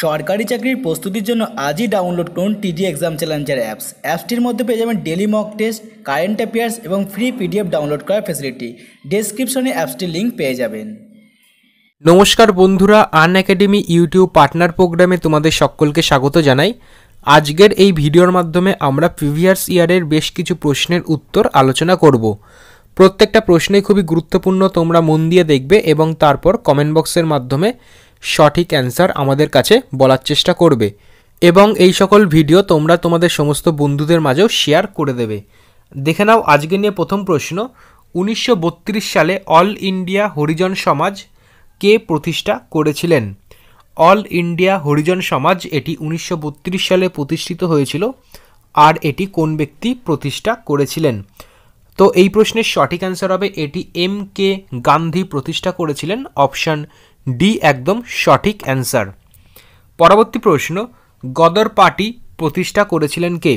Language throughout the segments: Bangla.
সরকারি চাকরির প্রস্তুতির জন্য আজই ডাউনলোড করুন টিডি এক্সাম চ্যালেঞ্জার অ্যাপস অ্যাপসটির মধ্যে পেয়ে যাবেন daily mock test current affairs এবং ফ্রি পিডিএফ ডাউনলোড করার ফেসিলিটি ডিসক্রিপশনে অ্যাপসটির লিঙ্ক পেয়ে যাবেন নমস্কার বন্ধুরা আন একাডেমি ইউটিউব পার্টনার প্রোগ্রামে তোমাদের সকলকে স্বাগত জানাই আজকের এই ভিডিওর মাধ্যমে আমরা প্রিভিয়াস ইয়ারের বেশ কিছু প্রশ্নের উত্তর আলোচনা করব প্রত্যেকটা প্রশ্নেই খুবই গুরুত্বপূর্ণ তোমরা মন দিয়ে দেখবে এবং তারপর কমেন্ট বক্সের মাধ্যমে সঠিক অ্যান্সার আমাদের কাছে বলার চেষ্টা করবে এবং এই সকল ভিডিও তোমরা তোমাদের সমস্ত বন্ধুদের মাঝেও শেয়ার করে দেবে দেখে নাও আজকে নিয়ে প্রথম প্রশ্ন উনিশশো সালে অল ইন্ডিয়া হরিজন সমাজ কে প্রতিষ্ঠা করেছিলেন অল ইন্ডিয়া হরিজন সমাজ এটি উনিশশো সালে প্রতিষ্ঠিত হয়েছিল আর এটি কোন ব্যক্তি প্রতিষ্ঠা করেছিলেন তো এই প্রশ্নের সঠিক অ্যান্সার হবে এটি এম কে গান্ধী প্রতিষ্ঠা করেছিলেন অপশান ডি একদম সঠিক অ্যান্সার পরবর্তী প্রশ্ন গদর পার্টি প্রতিষ্ঠা করেছিলেন কে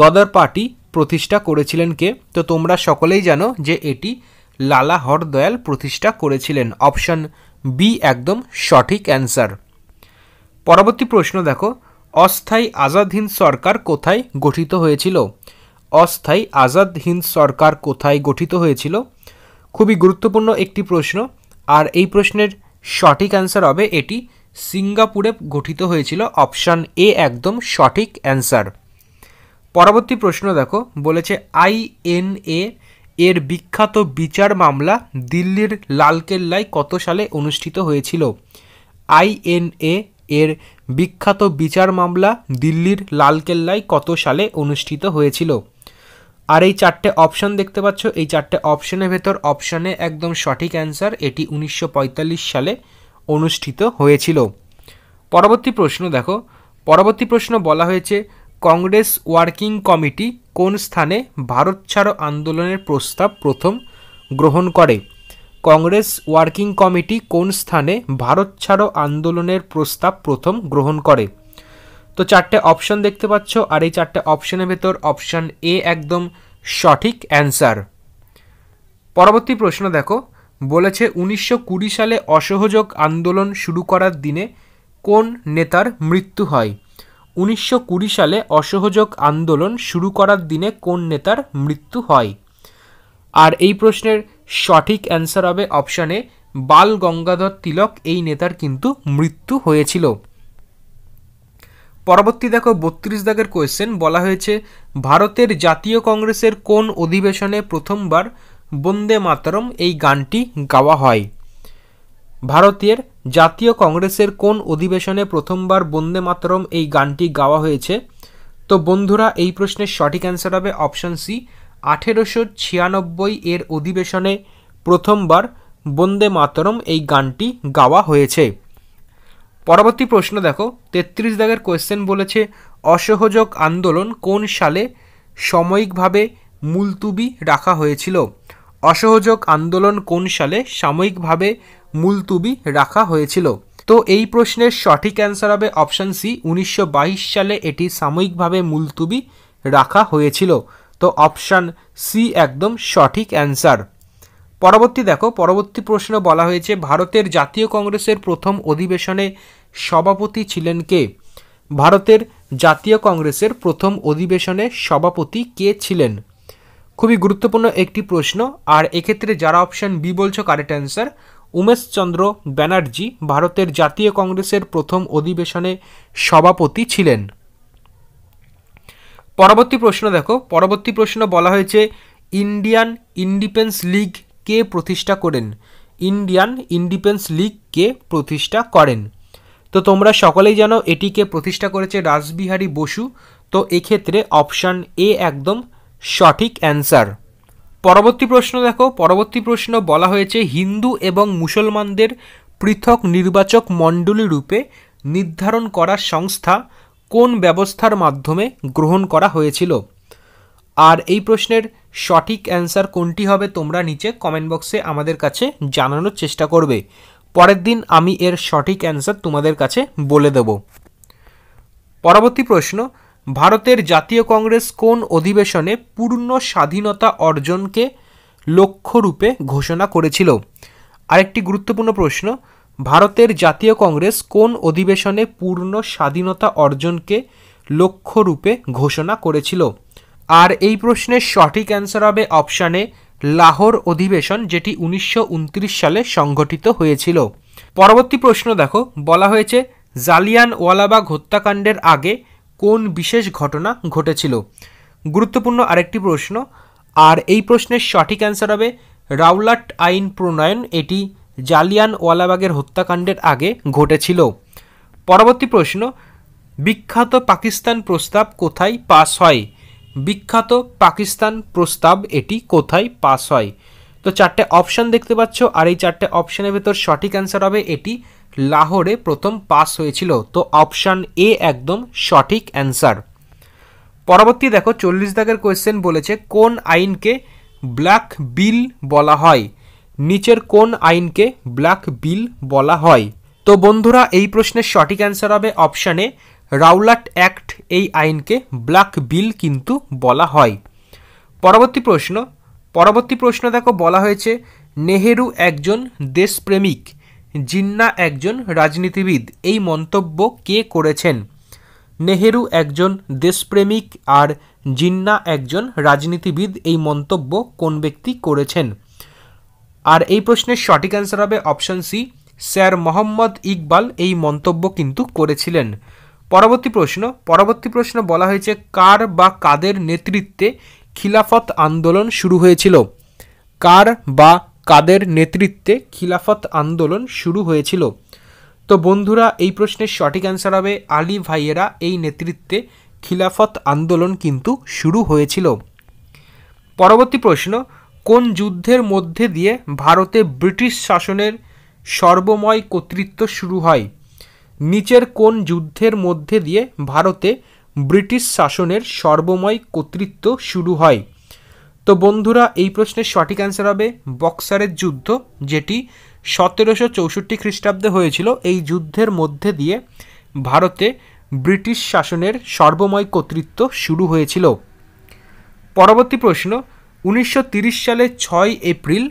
গদর পার্টি প্রতিষ্ঠা করেছিলেন কে তো তোমরা সকলেই জানো যে এটি লালা হরদয়াল প্রতিষ্ঠা করেছিলেন অপশন বি একদম সঠিক অ্যান্সার পরবর্তী প্রশ্ন দেখো অস্থায়ী আজাদ হিন্দ সরকার কোথায় গঠিত হয়েছিল অস্থায়ী আজাদ হিন্দ সরকার কোথায় গঠিত হয়েছিল খুবই গুরুত্বপূর্ণ একটি প্রশ্ন আর এই প্রশ্নের সঠিক অ্যান্সার হবে এটি সিঙ্গাপুরে গঠিত হয়েছিল অপশান এ একদম সঠিক অ্যান্সার পরবর্তী প্রশ্ন দেখো বলেছে আইএনএ এর বিখ্যাত বিচার মামলা দিল্লির লালকেল্লায় কত সালে অনুষ্ঠিত হয়েছিল আইএনএ এর বিখ্যাত বিচার মামলা দিল্লির লালকেল্লায় কত সালে অনুষ্ঠিত হয়েছিল আর এই চারটে অপশন দেখতে পাচ্ছ এই চারটে অপশনের ভেতর অপশনে একদম সঠিক অ্যান্সার এটি উনিশশো সালে অনুষ্ঠিত হয়েছিল পরবর্তী প্রশ্ন দেখো পরবর্তী প্রশ্ন বলা হয়েছে কংগ্রেস ওয়ার্কিং কমিটি কোন স্থানে ভারত ছাড়ো আন্দোলনের প্রস্তাব প্রথম গ্রহণ করে কংগ্রেস ওয়ার্কিং কমিটি কোন স্থানে ভারত ছাড়ো আন্দোলনের প্রস্তাব প্রথম গ্রহণ করে তো চারটে অপশন দেখতে পাচ্ছ আর এই চারটে অপশনের ভেতর অপশান এ একদম সঠিক অ্যান্সার পরবর্তী প্রশ্ন দেখো বলেছে উনিশশো কুড়ি সালে অসহযোগ আন্দোলন শুরু করার দিনে কোন নেতার মৃত্যু হয় উনিশশো কুড়ি সালে অসহযোগ আন্দোলন শুরু করার দিনে কোন নেতার মৃত্যু হয় আর এই প্রশ্নের সঠিক অ্যান্সার হবে অপশানে বাল গঙ্গাধর তিলক এই নেতার কিন্তু মৃত্যু হয়েছিল পরবর্তী দেখো বত্রিশ দাগের কোয়েশ্চেন বলা হয়েছে ভারতের জাতীয় কংগ্রেসের কোন অধিবেশনে প্রথমবার বন্দে মাতরম এই গানটি গাওয়া হয় ভারতের জাতীয় কংগ্রেসের কোন অধিবেশনে প্রথমবার বন্দে মাতরম এই গানটি গাওয়া হয়েছে তো বন্ধুরা এই প্রশ্নের সঠিক অ্যান্সার হবে অপশন সি আঠেরোশো ছিয়ানব্বই এর অধিবেশনে প্রথমবার বন্দে মাতরম এই গানটি গাওয়া হয়েছে পরবর্তী প্রশ্ন দেখো তেত্রিশ দাগের কোয়েশ্চেন বলেছে অসহযোগ আন্দোলন কোন সালে সাময়িকভাবে মুলতুবি রাখা হয়েছিল অসহযোগ আন্দোলন কোন সালে সাময়িকভাবে মুলতুবি রাখা হয়েছিল তো এই প্রশ্নের সঠিক অ্যান্সার হবে অপশান সি উনিশশো সালে এটি সাময়িকভাবে মুলতুবি রাখা হয়েছিল তো অপশান সি একদম সঠিক অ্যান্সার পরবর্তী দেখো পরবর্তী প্রশ্ন বলা হয়েছে ভারতের জাতীয় কংগ্রেসের প্রথম অধিবেশনে সভাপতি ছিলেন কে ভারতের জাতীয় কংগ্রেসের প্রথম অধিবেশনে সভাপতি কে ছিলেন খুবই গুরুত্বপূর্ণ একটি প্রশ্ন আর এক্ষেত্রে যারা অপশন বি বলছো কারেক্ট অ্যান্সার উমেশচন্দ্র ব্যানার্জি ভারতের জাতীয় কংগ্রেসের প্রথম অধিবেশনে সভাপতি ছিলেন পরবর্তী প্রশ্ন দেখো পরবর্তী প্রশ্ন বলা হয়েছে ইন্ডিয়ান ইন্ডিপেন্স লিগ কে প্রতিষ্ঠা করেন ইন্ডিয়ান ইন্ডিপেন্স লীগ কে প্রতিষ্ঠা করেন তো তোমরা সকলেই জানো এটিকে প্রতিষ্ঠা করেছে রাসবিহারী বসু তো এক্ষেত্রে অপশান এ একদম সঠিক অ্যান্সার পরবর্তী প্রশ্ন দেখো পরবর্তী প্রশ্ন বলা হয়েছে হিন্দু এবং মুসলমানদের পৃথক নির্বাচক মণ্ডলী রূপে নির্ধারণ করা সংস্থা কোন ব্যবস্থার মাধ্যমে গ্রহণ করা হয়েছিল আর এই প্রশ্নের সঠিক অ্যান্সার কোনটি হবে তোমরা নিচে কমেন্ট বক্সে আমাদের কাছে জানানোর চেষ্টা করবে পরের দিন আমি এর সঠিক অ্যান্সার তোমাদের কাছে বলে দেব পরবর্তী প্রশ্ন ভারতের জাতীয় কংগ্রেস কোন অধিবেশনে পূর্ণ স্বাধীনতা অর্জনকে লক্ষ্যরূপে ঘোষণা করেছিল আরেকটি গুরুত্বপূর্ণ প্রশ্ন ভারতের জাতীয় কংগ্রেস কোন অধিবেশনে পূর্ণ স্বাধীনতা অর্জনকে লক্ষ্যরূপে ঘোষণা করেছিল আর এই প্রশ্নের সঠিক অ্যান্সার হবে অপশানে লাহোর অধিবেশন যেটি উনিশশো সালে সংঘটিত হয়েছিল পরবর্তী প্রশ্ন দেখো বলা হয়েছে ওয়ালাবাগ হত্যাকাণ্ডের আগে কোন বিশেষ ঘটনা ঘটেছিল গুরুত্বপূর্ণ আরেকটি প্রশ্ন আর এই প্রশ্নের সঠিক অ্যান্সার হবে রাউলাট আইন প্রণয়ন এটি জালিয়ানওয়ালাবাগের হত্যাকাণ্ডের আগে ঘটেছিল পরবর্তী প্রশ্ন বিখ্যাত পাকিস্তান প্রস্তাব কোথায় পাস হয় বিখ্যাত পাকিস্তান প্রস্তাব এটি কোথায় পাস হয় তো চারটে অপশান দেখতে পাচ্ছ আর এই চারটে অপশানের ভেতর সঠিক অ্যান্সার হবে এটি লাহোরে প্রথম পাস হয়েছিল তো অপশান এ একদম সঠিক অ্যান্সার পরবর্তী দেখো চল্লিশ দাগের কোয়েশ্চেন বলেছে কোন আইনকে ব্ল্যাক বিল বলা হয় নিচের কোন আইনকে ব্ল্যাক বিল বলা হয় তো বন্ধুরা এই প্রশ্নের সঠিক অ্যান্সার হবে অপশানে রাউলাট অ্যাক্ট এই আইনকে ব্ল্যাক বিল কিন্তু বলা হয় পরবর্তী প্রশ্ন পরবর্তী প্রশ্ন দেখো বলা হয়েছে নেহেরু একজন দেশপ্রেমিক জিন্না একজন রাজনীতিবিদ এই মন্তব্য কে করেছেন নেহেরু একজন দেশপ্রেমিক আর জিন্না একজন রাজনীতিবিদ এই মন্তব্য কোন ব্যক্তি করেছেন আর এই প্রশ্নের সঠিক অ্যান্সার হবে option C sir Mohammad Iqbal এই মন্তব্য কিন্তু করেছিলেন পরবর্তী প্রশ্ন পরবর্তী প্রশ্ন বলা হয়েছে কার বা কাদের নেতৃত্বে খিলাফত আন্দোলন শুরু হয়েছিল কার বা কাদের নেতৃত্বে খিলাফত আন্দোলন শুরু হয়েছিল তো বন্ধুরা এই প্রশ্নের সঠিক অ্যান্সার হবে আলী ভাইয়েরা এই নেতৃত্বে খিলাফত আন্দোলন কিন্তু শুরু হয়েছিল পরবর্তী প্রশ্ন কোন যুদ্ধের মধ্যে দিয়ে ভারতে ব্রিটিশ শাসনের সর্বময় কর্তৃত্ব শুরু হয় নিচের কোন যুদ্ধের মধ্যে দিয়ে ভারতে ব্রিটিশ শাসনের সর্বময় কর্তৃত্ব শুরু হয় তো বন্ধুরা এই প্রশ্নের সঠিক অ্যান্সার হবে বক্সারের যুদ্ধ যেটি সতেরোশো চৌষট্টি খ্রিস্টাব্দে হয়েছিল এই যুদ্ধের মধ্যে দিয়ে ভারতে ব্রিটিশ শাসনের সর্বময় কর্তৃত্ব শুরু হয়েছিল পরবর্তী প্রশ্ন উনিশশো সালে ছয় এপ্রিল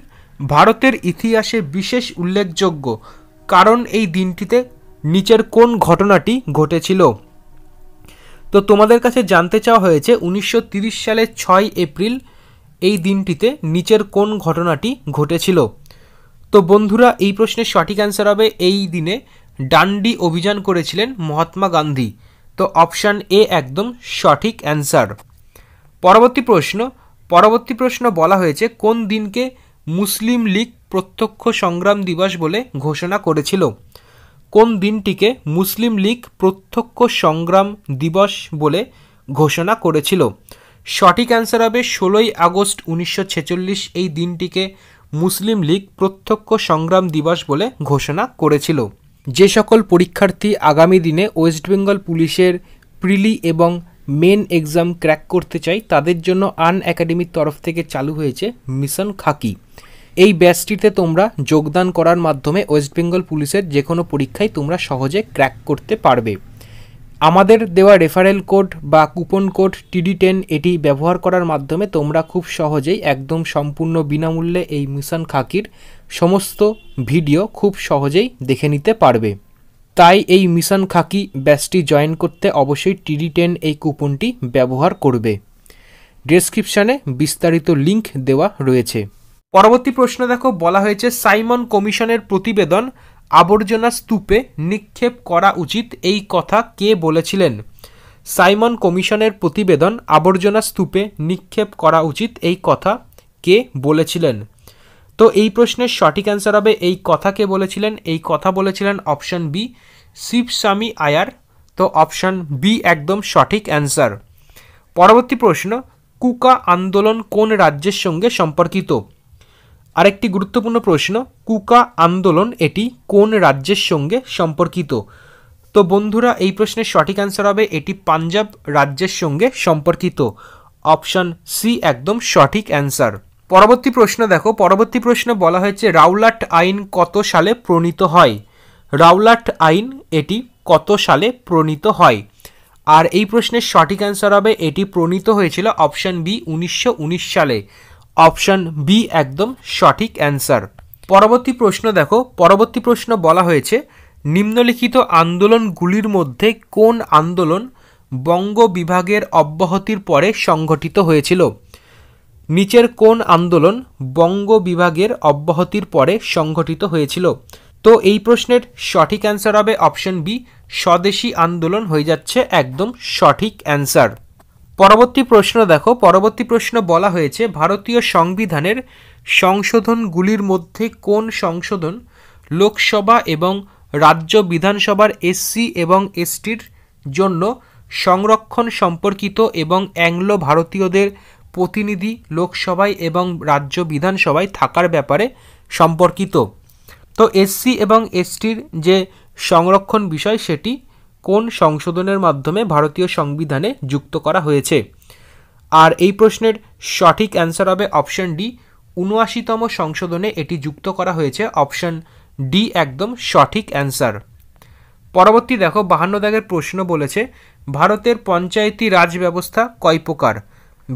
ভারতের ইতিহাসে বিশেষ উল্লেখযোগ্য কারণ এই দিনটিতে নিচের কোন ঘটনাটি ঘটেছিল তো তোমাদের কাছে জানতে চাওয়া হয়েছে উনিশশো সালের ছয় এপ্রিল এই দিনটিতে নিচের কোন ঘটনাটি ঘটেছিল তো বন্ধুরা এই প্রশ্নের সঠিক অ্যান্সার হবে এই দিনে ডান্ডি অভিযান করেছিলেন মহাত্মা গান্ধী তো অপশান এ একদম সঠিক অ্যান্সার পরবর্তী প্রশ্ন পরবর্তী প্রশ্ন বলা হয়েছে কোন দিনকে মুসলিম লীগ প্রত্যক্ষ সংগ্রাম দিবস বলে ঘোষণা করেছিল কোন দিনটিকে মুসলিম লীগ প্রত্যক্ষ সংগ্রাম দিবস বলে ঘোষণা করেছিল সঠিক অ্যান্সার হবে ষোলোই আগস্ট উনিশশো এই দিনটিকে মুসলিম লীগ প্রত্যক্ষ সংগ্রাম দিবস বলে ঘোষণা করেছিল যে সকল পরীক্ষার্থী আগামী দিনে ওয়েস্ট বেঙ্গল পুলিশের প্রিলি এবং মেন এক্সাম ক্র্যাক করতে চাই তাদের জন্য আন একাডেমির তরফ থেকে চালু হয়েছে মিশন খাকি এই ব্যাচটিতে তোমরা যোগদান করার মাধ্যমে ওয়েস্ট বেঙ্গল পুলিশের যে কোনো পরীক্ষায় তোমরা সহজে ক্র্যাক করতে পারবে আমাদের দেওয়া রেফারেল কোড বা কুপন কোড টিডি টেন এটি ব্যবহার করার মাধ্যমে তোমরা খুব সহজেই একদম সম্পূর্ণ বিনামূল্যে এই মিশন খাকির সমস্ত ভিডিও খুব সহজেই দেখে নিতে পারবে তাই এই মিশন খাকি ব্যাচটি জয়েন করতে অবশ্যই টিডি টেন এই কুপনটি ব্যবহার করবে ডেসক্রিপশানে বিস্তারিত লিংক দেওয়া রয়েছে পরবর্তী প্রশ্ন দেখো বলা হয়েছে সাইমন কমিশনের প্রতিবেদন আবর্জনা স্তূপে নিক্ষেপ করা উচিত এই কথা কে বলেছিলেন সাইমন কমিশনের প্রতিবেদন আবর্জনা স্তূপে নিক্ষেপ করা উচিত এই কথা কে বলেছিলেন তো এই প্রশ্নের সঠিক অ্যান্সার হবে এই কথা কে বলেছিলেন এই কথা বলেছিলেন অপশান বি শিবস্বামী আয়ার তো অপশান বি একদম সঠিক অ্যান্সার পরবর্তী প্রশ্ন কুকা আন্দোলন কোন রাজ্যের সঙ্গে সম্পর্কিত আরেকটি গুরুত্বপূর্ণ প্রশ্ন কুকা আন্দোলন এটি কোন রাজ্যের সঙ্গে সম্পর্কিত তো বন্ধুরা এই প্রশ্নের সঠিক অ্যান্সার হবে এটি পাঞ্জাব রাজ্যের সঙ্গে সম্পর্কিত অপশান সি একদম সঠিক অ্যান্সার পরবর্তী প্রশ্ন দেখো পরবর্তী প্রশ্ন বলা হয়েছে রাউলাট আইন কত সালে প্রণীত হয় রাউলাট আইন এটি কত সালে প্রণীত হয় আর এই প্রশ্নের সঠিক অ্যান্সার হবে এটি প্রণীত হয়েছিল অপশান বি উনিশশো সালে অপশন বি একদম সঠিক অ্যান্সার পরবর্তী প্রশ্ন দেখো পরবর্তী প্রশ্ন বলা হয়েছে নিম্নলিখিত আন্দোলনগুলির মধ্যে কোন আন্দোলন বঙ্গ বিভাগের অব্যাহতির পরে সংঘটিত হয়েছিল নিচের কোন আন্দোলন বঙ্গ বিভাগের অব্যাহতির পরে সংঘটিত হয়েছিল তো এই প্রশ্নের সঠিক অ্যান্সার হবে অপশন বি স্বদেশী আন্দোলন হয়ে যাচ্ছে একদম সঠিক অ্যান্সার পরবর্তী প্রশ্ন দেখো পরবর্তী প্রশ্ন বলা হয়েছে ভারতীয় সংবিধানের সংশোধনগুলির মধ্যে কোন সংশোধন লোকসভা এবং রাজ্য বিধানসভার এসসি এবং এসটির জন্য সংরক্ষণ সম্পর্কিত এবং অ্যাংলো ভারতীয়দের প্রতিনিধি লোকসভায় এবং রাজ্য বিধানসভায় থাকার ব্যাপারে সম্পর্কিত তো এসসি এবং এসটির যে সংরক্ষণ বিষয় সেটি কোন সংশোধনের মাধ্যমে ভারতীয় সংবিধানে যুক্ত করা হয়েছে আর এই প্রশ্নের সঠিক অ্যান্সার হবে অপশন ডি উনআশিতম সংশোধনে এটি যুক্ত করা হয়েছে অপশন ডি একদম সঠিক অ্যান্সার পরবর্তী দেখো বাহান্ন দাগের প্রশ্ন বলেছে ভারতের পঞ্চায়েতি রাজ ব্যবস্থা কয় প্রকার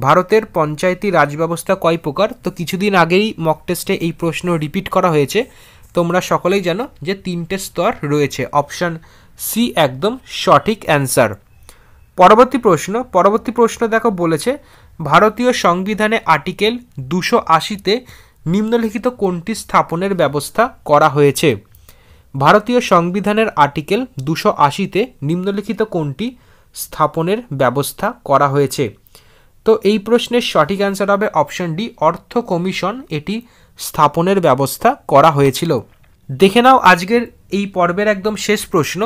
ভারতের পঞ্চায়েতি রাজ ব্যবস্থা কয় প্রকার তো কিছুদিন আগেই মক টেস্টে এই প্রশ্ন রিপিট করা হয়েছে তোমরা সকলেই জানো যে তিনটে স্তর রয়েছে অপশান সি একদম সঠিক অ্যান্সার পরবর্তী প্রশ্ন পরবর্তী প্রশ্ন দেখো বলেছে ভারতীয় সংবিধানে আর্টিকেল দুশো আশিতে নিম্নলিখিত কোনটি স্থাপনের ব্যবস্থা করা হয়েছে ভারতীয় সংবিধানের আর্টিকেল দুশো আশিতে নিম্নলিখিত কোনটি স্থাপনের ব্যবস্থা করা হয়েছে তো এই প্রশ্নের সঠিক অ্যান্সার হবে অপশন ডি অর্থ কমিশন এটি স্থাপনের ব্যবস্থা করা হয়েছিল দেখে নাও আজকের এই পর্বের একদম শেষ প্রশ্ন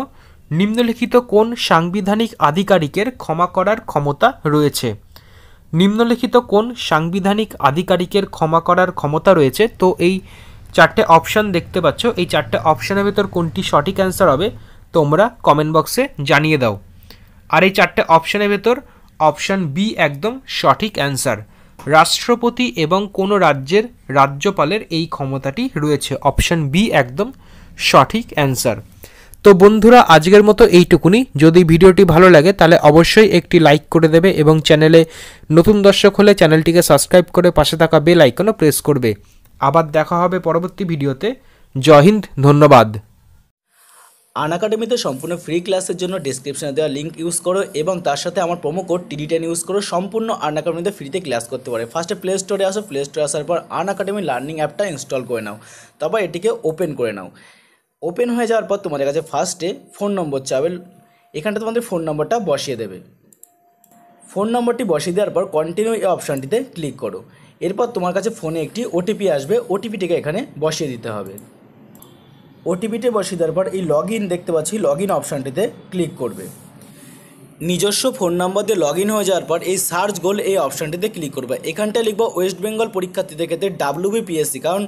নিম্নলিখিত কোন সাংবিধানিক আধিকারিকের ক্ষমা করার ক্ষমতা রয়েছে নিম্নলিখিত কোন সাংবিধানিক আধিকারিকের ক্ষমা করার ক্ষমতা রয়েছে তো এই চারটে অপশান দেখতে পাচ্ছ এই চারটে অপশানের ভেতর কোনটি সঠিক অ্যান্সার হবে তোমরা কমেন্ট বক্সে জানিয়ে দাও আর এই চারটে অপশানের ভেতর অপশান বি একদম সঠিক অ্যান্সার রাষ্ট্রপতি এবং কোনো রাজ্যের রাজ্যপালের এই ক্ষমতাটি রয়েছে অপশান বি একদম সঠিক অ্যান্সার তো বন্ধুরা আজকের মতো এইটুকুনি যদি ভিডিওটি ভালো লাগে তাহলে অবশ্যই একটি লাইক করে দেবে এবং চ্যানেলে নতুন দর্শক হলে চ্যানেলটিকে সাবস্ক্রাইব করে পাশে থাকা বেল আইকনও প্রেস করবে আবার দেখা হবে পরবর্তী ভিডিওতে জয় হিন্দ ধন্যবাদ আন একাডেমিতে সম্পূর্ণ ফ্রি ক্লাসের জন্য ডিসক্রিপশনে দেওয়া লিঙ্ক ইউজ করো এবং তার সাথে আমার promo code TD ten use করো সম্পূর্ণ আন একাডেমিতে ফ্রিতে ক্লাস করতে পারে ফার্স্টে প্লে স্টোরে আসো প্লে স্টোরে আসার পর আন একাডেমি লার্নিং অ্যাপটা ইনস্টল করে নাও তারপর এটিকে ওপেন করে নাও ওপেন হয়ে যাওয়ার পর তোমাদের কাছে ফার্স্টে ফোন নম্বর চাবে এখানটা তোমাদের ফোন নম্বরটা বসিয়ে দেবে ফোন নম্বরটি বসিয়ে দেওয়ার পর কন্টিনিউ এই অপশানটিতে ক্লিক করো এরপর তোমার কাছে ফোনে একটি ওটিপি আসবে ওটিপিটিকে এখানে বসিয়ে দিতে হবে ওটিপিটি বসিয়ে দেওয়ার পর এই লগ দেখতে পাচ্ছি লগ ইন অপশানটিতে ক্লিক করবে নিজস্ব ফোন নম্বর দিয়ে লগ ইন হয়ে যাওয়ার পর এই সার্চ গোল এই অপশানটিতে ক্লিক করবে এখানটায় লিখবো ওয়েস্ট বেঙ্গল পরীক্ষার্থীদের ক্ষেত্রে ডাব্লিউবিপিএসসি কারণ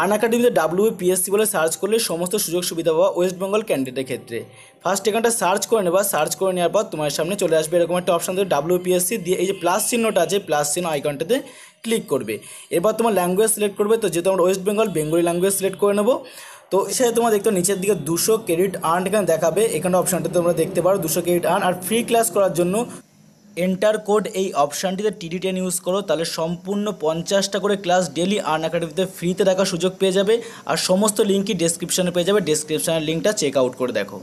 আন একাডেমিতে ডাব্লিউ পিএসসি বলে সার্চ করলে সমস্ত সুযোগ সুবিধা পাওয়া ওয়েস্ট বেঙ্গল ক্যান্ডিডেটের ক্ষেত্রে ফার্স্ট এখানটা সার্চ করে নেবা সার্চ করে নেওয়ার পর তোমার সামনে চলে আসবে এরকম একটা অপশান দেবে ডাব্লিউ পিএসসি দিয়ে এই যে প্লাস চিহ্নটা আছে প্লাস চিহ্ন আইকনটাতে ক্লিক করবে এবার তোমার ল্যাঙ্গুয়েজ সিলেক্ট করবে তো যেহেতু আমরা West Bengal Bengali language select করে নেবো তো সেটা তোমার দেখতে নিচের দিকে দুশো ক্রেডিট আর্ন এখানে দেখাবে এখানে অপশানটা তোমরা দেখতে পারো দুশো ক্রেডিট আর্ন আর ফ্রি ক্লাস করার জন্য এন্টার কোড এই অপশানটিতে টিডি টেন ইউজ করো তাহলে সম্পূর্ণ পঞ্চাশটা করে ক্লাস ডেলি আর্ন একাডেমিতে ফ্রিতে দেখার সুযোগ পেয়ে যাবে আর সমস্ত লিঙ্কই ডেসক্রিপশানে পেয়ে যাবে ডেসক্রিপশানের লিঙ্কটা চেক আউট করে দেখো